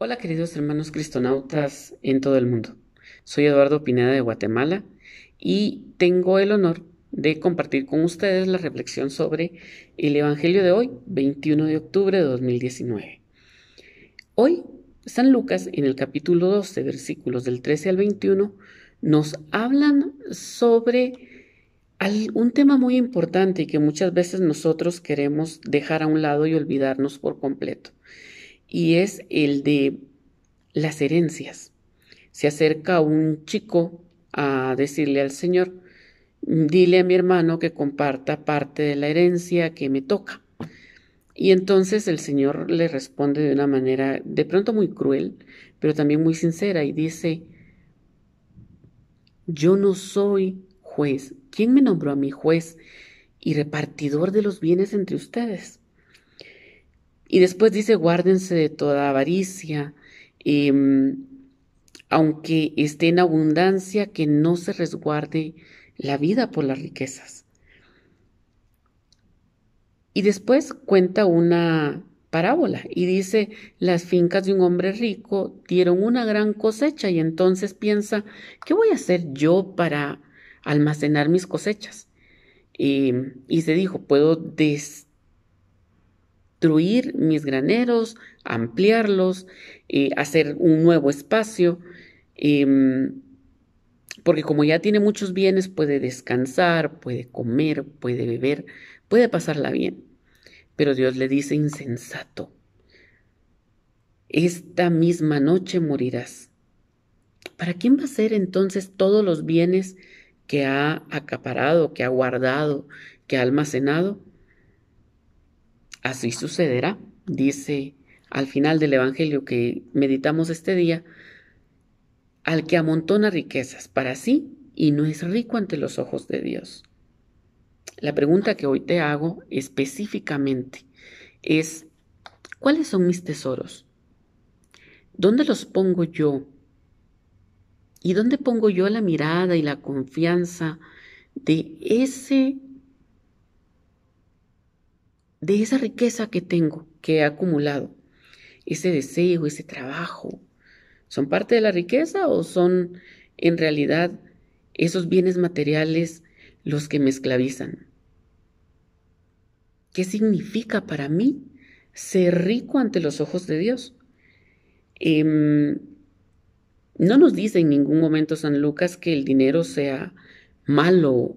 Hola queridos hermanos cristonautas en todo el mundo. Soy Eduardo Pineda de Guatemala y tengo el honor de compartir con ustedes la reflexión sobre el Evangelio de hoy, 21 de octubre de 2019. Hoy, San Lucas, en el capítulo 12, versículos del 13 al 21, nos hablan sobre un tema muy importante que muchas veces nosotros queremos dejar a un lado y olvidarnos por completo y es el de las herencias. Se acerca un chico a decirle al Señor, dile a mi hermano que comparta parte de la herencia que me toca. Y entonces el Señor le responde de una manera de pronto muy cruel, pero también muy sincera y dice, yo no soy juez. ¿Quién me nombró a mi juez y repartidor de los bienes entre ustedes? Y después dice, guárdense de toda avaricia, em, aunque esté en abundancia, que no se resguarde la vida por las riquezas. Y después cuenta una parábola y dice, las fincas de un hombre rico dieron una gran cosecha y entonces piensa, ¿qué voy a hacer yo para almacenar mis cosechas? Em, y se dijo, puedo destruir construir mis graneros, ampliarlos, eh, hacer un nuevo espacio, em, porque como ya tiene muchos bienes, puede descansar, puede comer, puede beber, puede pasarla bien. Pero Dios le dice, insensato, esta misma noche morirás. ¿Para quién va a ser entonces todos los bienes que ha acaparado, que ha guardado, que ha almacenado? Así sucederá, dice al final del Evangelio que meditamos este día, al que amontona riquezas para sí y no es rico ante los ojos de Dios. La pregunta que hoy te hago específicamente es, ¿cuáles son mis tesoros? ¿Dónde los pongo yo? ¿Y dónde pongo yo la mirada y la confianza de ese de esa riqueza que tengo, que he acumulado, ese deseo, ese trabajo, ¿son parte de la riqueza o son en realidad esos bienes materiales los que me esclavizan? ¿Qué significa para mí ser rico ante los ojos de Dios? Em, no nos dice en ningún momento San Lucas que el dinero sea malo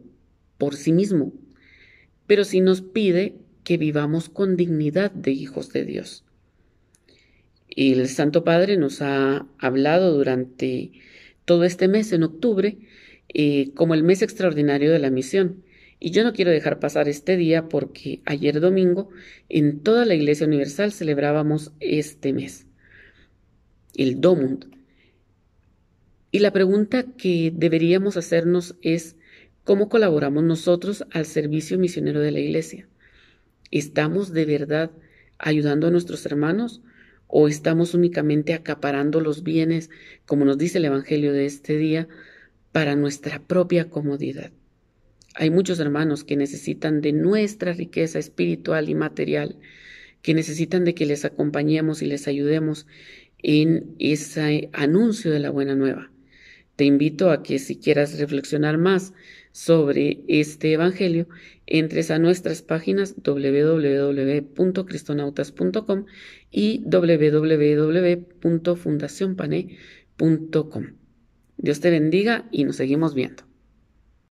por sí mismo, pero sí nos pide que vivamos con dignidad de hijos de Dios. El Santo Padre nos ha hablado durante todo este mes, en octubre, eh, como el mes extraordinario de la misión. Y yo no quiero dejar pasar este día porque ayer domingo en toda la Iglesia Universal celebrábamos este mes, el Domund. Y la pregunta que deberíamos hacernos es, ¿cómo colaboramos nosotros al servicio misionero de la Iglesia? ¿Estamos de verdad ayudando a nuestros hermanos o estamos únicamente acaparando los bienes, como nos dice el Evangelio de este día, para nuestra propia comodidad? Hay muchos hermanos que necesitan de nuestra riqueza espiritual y material, que necesitan de que les acompañemos y les ayudemos en ese anuncio de la buena nueva. Te invito a que si quieras reflexionar más sobre este Evangelio, entres a nuestras páginas www.cristonautas.com y www.fundacionpané.com. Dios te bendiga y nos seguimos viendo.